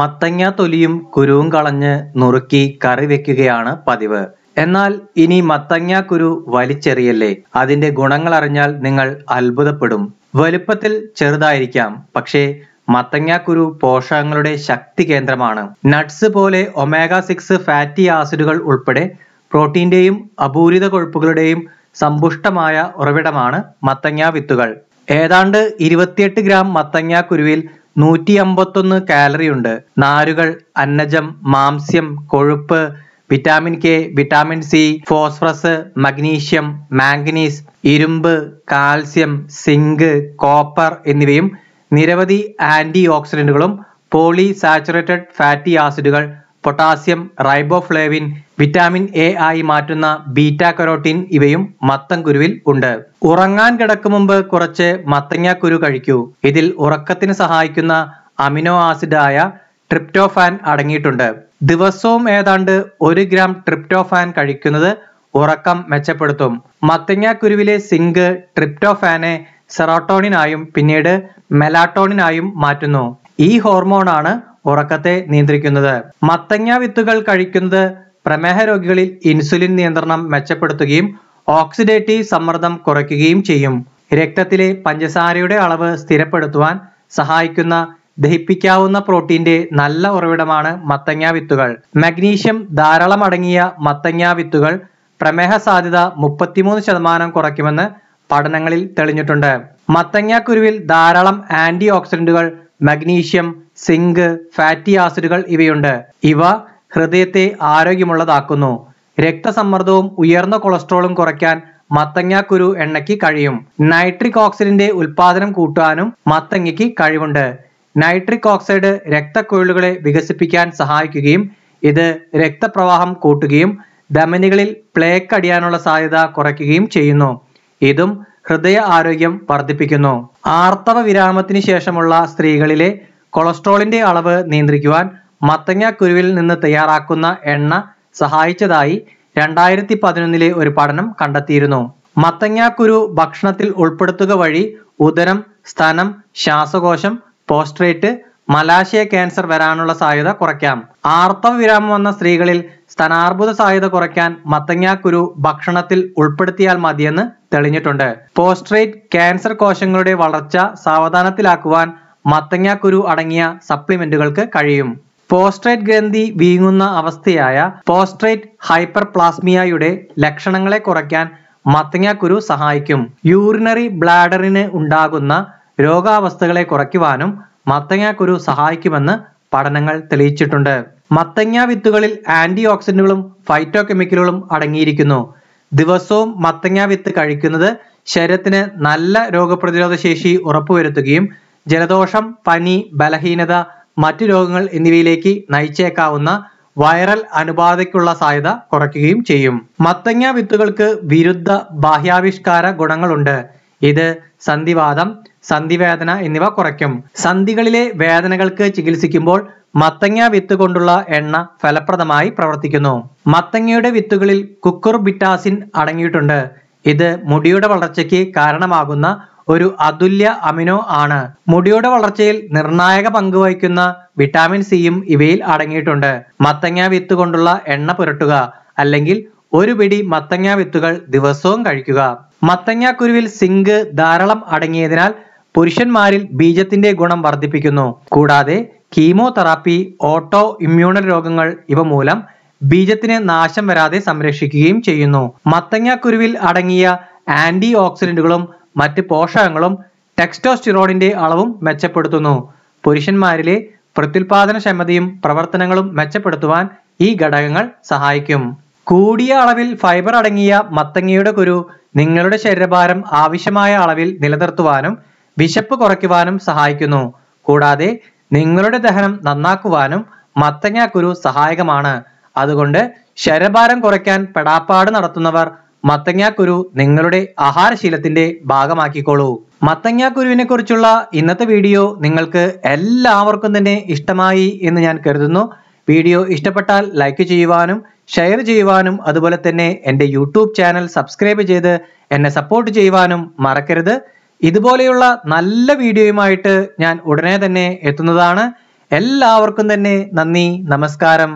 മത്തങ്ങ തൊലിയും കുരുവും കളഞ്ഞ് നുറുക്കി കറി വെക്കുകയാണ് പതിവ് എന്നാൽ ഇനി മത്തങ്ങ കുരു വലിച്ചെറിയല്ലേ അതിന്റെ ഗുണങ്ങൾ അറിഞ്ഞാൽ നിങ്ങൾ അത്ഭുതപ്പെടും വലുപ്പത്തിൽ ചെറുതായിരിക്കാം പക്ഷേ മത്തങ്ങ കുരു പോഷകങ്ങളുടെ ശക്തി കേന്ദ്രമാണ് നട്ട്സ് പോലെ ഒമേഗ സിക്സ് ഫാറ്റി ആസിഡുകൾ ഉൾപ്പെടെ പ്രോട്ടീന്റെയും അപൂരിത കൊഴുപ്പുകളുടെയും സമ്പുഷ്ടമായ ഉറവിടമാണ് മത്തങ്ങ വിത്തുകൾ ഏതാണ്ട് ഇരുപത്തിയെട്ട് ഗ്രാം മത്തങ്ങ കുരുവിൽ നൂറ്റി അമ്പത്തൊന്ന് കാലറി ഉണ്ട് നാരുകൾ അന്നജം മാംസ്യം കൊഴുപ്പ് vitamin K vitamin C phosphorus magnesium manganese ഇരുമ്പ് കാൽസ്യം സിങ്ക് കോപ്പർ എന്നിവയും നിരവധി ആന്റി ഓക്സിഡന്റുകളും പോളിസാച്ചുറേറ്റഡ് ഫാറ്റി ആസിഡുകൾ പൊട്ടാസ്യം റൈബോഫ്ലേവിൻ വിറ്റാമിൻ എ ആയി മാറ്റുന്ന ബീറ്റാ കരോട്ടീൻ ഇവയും മത്തൻകുരുവിൽ ഉണ്ട് ഉറങ്ങാൻ കിടക്കും മുമ്പ് കുറച്ച് മത്തങ്ങാക്കുരു കഴിക്കൂ ഇതിൽ ഉറക്കത്തിന് സഹായിക്കുന്ന അമിനോ ആസിഡായ ട്രിപ്റ്റോഫാൻ അടങ്ങിയിട്ടുണ്ട് ദിവസവും ഏതാണ്ട് ഒരു ഗ്രാം ട്രിപ്റ്റോഫാൻ കഴിക്കുന്നത് ഉറക്കം മെച്ചപ്പെടുത്തും മത്തങ്ങാക്കുരുവിലെ സിങ്ക് ട്രിപ്റ്റോഫാനെ സെറോട്ടോണിനായും പിന്നീട് മെലാട്ടോണിനായും മാറ്റുന്നു ഈ ഹോർമോണാണ് ഉറക്കത്തെ നിയന്ത്രിക്കുന്നത് മത്തങ്ങ വിത്തുകൾ കഴിക്കുന്നത് പ്രമേഹ രോഗികളിൽ ഇൻസുലിൻ നിയന്ത്രണം മെച്ചപ്പെടുത്തുകയും ഓക്സിഡേറ്റീവ് സമ്മർദ്ദം കുറയ്ക്കുകയും ചെയ്യും രക്തത്തിലെ പഞ്ചസാരയുടെ അളവ് സ്ഥിരപ്പെടുത്തുവാൻ സഹായിക്കുന്ന ദഹിപ്പിക്കാവുന്ന പ്രോട്ടീന്റെ നല്ല ഉറവിടമാണ് മത്തങ്ങ വിത്തുകൾ മഗ്നീഷ്യം ധാരാളം അടങ്ങിയ മത്തങ്ങ വിത്തുകൾ പ്രമേഹ സാധ്യത മുപ്പത്തിമൂന്ന് ശതമാനം കുറയ്ക്കുമെന്ന് പഠനങ്ങളിൽ തെളിഞ്ഞിട്ടുണ്ട് മത്തങ്ങാക്കുരുവിൽ ധാരാളം ആന്റി ഓക്സിഡന്റുകൾ മഗ്നീഷ്യം സിങ്ക് ഫാറ്റി ആസിഡുകൾ ഇവയുണ്ട് ഇവ ഹൃദയത്തെ ആരോഗ്യമുള്ളതാക്കുന്നു രക്തസമ്മർദ്ദവും ഉയർന്ന കൊളസ്ട്രോളും കുറയ്ക്കാൻ മത്തങ്ങാക്കുരു എണ്ണയ്ക്ക് കഴിയും നൈട്രിക് ഓക്സൈഡിന്റെ ഉൽപാദനം കൂട്ടാനും മത്തങ്ങയ്ക്ക് കഴിവുണ്ട് നൈട്രിക് ഓക്സൈഡ് രക്തക്കുഴലുകളെ വികസിപ്പിക്കാൻ സഹായിക്കുകയും ഇത് രക്തപ്രവാഹം കൂട്ടുകയും ധമനികളിൽ പ്ലേക്ക് അടിയാനുള്ള സാധ്യത കുറയ്ക്കുകയും ചെയ്യുന്നു ഇതും ഹൃദയ ആരോഗ്യം വർദ്ധിപ്പിക്കുന്നു ആർത്തവ വിരാമത്തിന് ശേഷമുള്ള സ്ത്രീകളിലെ കൊളസ്ട്രോളിന്റെ അളവ് നിയന്ത്രിക്കുവാൻ മത്തങ്ങ കുരുവിൽ നിന്ന് തയ്യാറാക്കുന്ന എണ്ണ സഹായിച്ചതായി രണ്ടായിരത്തി പതിനൊന്നിലെ ഒരു പഠനം കണ്ടെത്തിയിരുന്നു മത്തങ്ങാക്കുരു ഭക്ഷണത്തിൽ ഉൾപ്പെടുത്തുക വഴി ഉദരം സ്തനം ശ്വാസകോശം പോസ്ട്രേറ്റ് മലാശയ ക്യാൻസർ വരാനുള്ള സാധ്യത കുറയ്ക്കാം ആർത്തവ വിരാമം വന്ന സ്ത്രീകളിൽ സ്തനാർബുദ സാധ്യത കുറയ്ക്കാൻ മത്തങ്ങാക്കുരു ഭക്ഷണത്തിൽ ഉൾപ്പെടുത്തിയാൽ മതിയെന്ന് തെളിഞ്ഞിട്ടുണ്ട് പോസ്ട്രേറ്റ് ക്യാൻസർ കോശങ്ങളുടെ വളർച്ച സാവധാനത്തിലാക്കുവാൻ മത്തങ്ങാക്കുരു അടങ്ങിയ സപ്ലിമെന്റുകൾക്ക് കഴിയും പോസ്ട്രേറ്റ് ഗ്രന്ഥി വീങ്ങുന്ന അവസ്ഥയായ പോസ്ട്രേറ്റ് ഹൈപ്പർ പ്ലാസ്മിയയുടെ ലക്ഷണങ്ങളെ കുറയ്ക്കാൻ മത്തങ്ങാക്കുരു സഹായിക്കും യൂറിനറി ബ്ലാഡറിന് ഉണ്ടാകുന്ന രോഗാവസ്ഥകളെ കുറയ്ക്കുവാനും മത്തങ്ങാക്കുരു സഹായിക്കുമെന്ന് പഠനങ്ങൾ തെളിയിച്ചിട്ടുണ്ട് മത്തങ്ങ വിത്തുകളിൽ ആന്റി ഓക്സിഡന്റുകളും ഫൈറ്റോ കെമിക്കലുകളും അടങ്ങിയിരിക്കുന്നു ദിവസവും മത്തങ്ങ വിത്ത് കഴിക്കുന്നത് ശരീരത്തിന് നല്ല രോഗപ്രതിരോധ ശേഷി ഉറപ്പുവരുത്തുകയും ജലദോഷം പനി ബലഹീനത മറ്റു രോഗങ്ങൾ എന്നിവയിലേക്ക് നയിച്ചേക്കാവുന്ന വൈറൽ അണുബാധയ്ക്കുള്ള സാധ്യത കുറയ്ക്കുകയും ചെയ്യും മത്തങ്ങ വിത്തുകൾക്ക് വിരുദ്ധ ബാഹ്യാവിഷ്കാര ഗുണങ്ങളുണ്ട് ഇത് സന്ധിവാദം സന്ധിവേദന എന്നിവ കുറയ്ക്കും സന്ധികളിലെ വേദനകൾക്ക് ചികിത്സിക്കുമ്പോൾ മത്തങ്ങ വിത്ത് കൊണ്ടുള്ള എണ്ണ ഫലപ്രദമായി പ്രവർത്തിക്കുന്നു മത്തങ്ങയുടെ വിത്തുകളിൽ ബിറ്റാസിൻ അടങ്ങിയിട്ടുണ്ട് ഇത് മുടിയുടെ വളർച്ചയ്ക്ക് കാരണമാകുന്ന ഒരു അതുല്യ അമിനോ ആണ് മുടിയുടെ വളർച്ചയിൽ നിർണായക പങ്ക് വഹിക്കുന്ന വിറ്റാമിൻ സിയും ഇവയിൽ അടങ്ങിയിട്ടുണ്ട് മത്തങ്ങ വിത്ത് കൊണ്ടുള്ള എണ്ണ പുരട്ടുക അല്ലെങ്കിൽ ഒരു പിടി മത്തങ്ങ വിത്തുകൾ ദിവസവും കഴിക്കുക മത്തങ്ങ കുരുവിൽ സിങ്ക് ധാരാളം അടങ്ങിയതിനാൽ പുരുഷന്മാരിൽ ബീജത്തിന്റെ ഗുണം വർദ്ധിപ്പിക്കുന്നു കൂടാതെ കീമോതെറാപ്പി ഓട്ടോ ഇമ്മ്യൂണൽ രോഗങ്ങൾ ഇവ മൂലം ബീജത്തിന് നാശം വരാതെ സംരക്ഷിക്കുകയും ചെയ്യുന്നു മത്തങ്ങാക്കുരുവിൽ അടങ്ങിയ ആന്റി ഓക്സിഡന്റുകളും മറ്റ് പോഷകങ്ങളും ടെക്സ്റ്റോസ്റ്റിറോണിന്റെ അളവും മെച്ചപ്പെടുത്തുന്നു പുരുഷന്മാരിലെ പ്രത്യുൽപാദനക്ഷമതയും പ്രവർത്തനങ്ങളും മെച്ചപ്പെടുത്തുവാൻ ഈ ഘടകങ്ങൾ സഹായിക്കും കൂടിയ അളവിൽ ഫൈബർ അടങ്ങിയ മത്തങ്ങയുടെ കുരു നിങ്ങളുടെ ശരീരഭാരം ആവശ്യമായ അളവിൽ നിലനിർത്തുവാനും വിശപ്പ് കുറയ്ക്കുവാനും സഹായിക്കുന്നു കൂടാതെ നിങ്ങളുടെ ദഹനം നന്നാക്കുവാനും മത്തങ്ങ കുരു സഹായകമാണ് അതുകൊണ്ട് ശരഭാരം കുറയ്ക്കാൻ പെടാപ്പാട് നടത്തുന്നവർ കുരു നിങ്ങളുടെ ആഹാരശീലത്തിന്റെ ഭാഗമാക്കിക്കോളൂ കുരുവിനെ കുറിച്ചുള്ള ഇന്നത്തെ വീഡിയോ നിങ്ങൾക്ക് എല്ലാവർക്കും തന്നെ ഇഷ്ടമായി എന്ന് ഞാൻ കരുതുന്നു വീഡിയോ ഇഷ്ടപ്പെട്ടാൽ ലൈക്ക് ചെയ്യുവാനും ഷെയർ ചെയ്യുവാനും അതുപോലെ തന്നെ എൻ്റെ യൂട്യൂബ് ചാനൽ സബ്സ്ക്രൈബ് ചെയ്ത് എന്നെ സപ്പോർട്ട് ചെയ്യുവാനും മറക്കരുത് ഇതുപോലെയുള്ള നല്ല വീഡിയോയുമായിട്ട് ഞാൻ ഉടനെ തന്നെ എത്തുന്നതാണ് എല്ലാവർക്കും തന്നെ നന്ദി നമസ്കാരം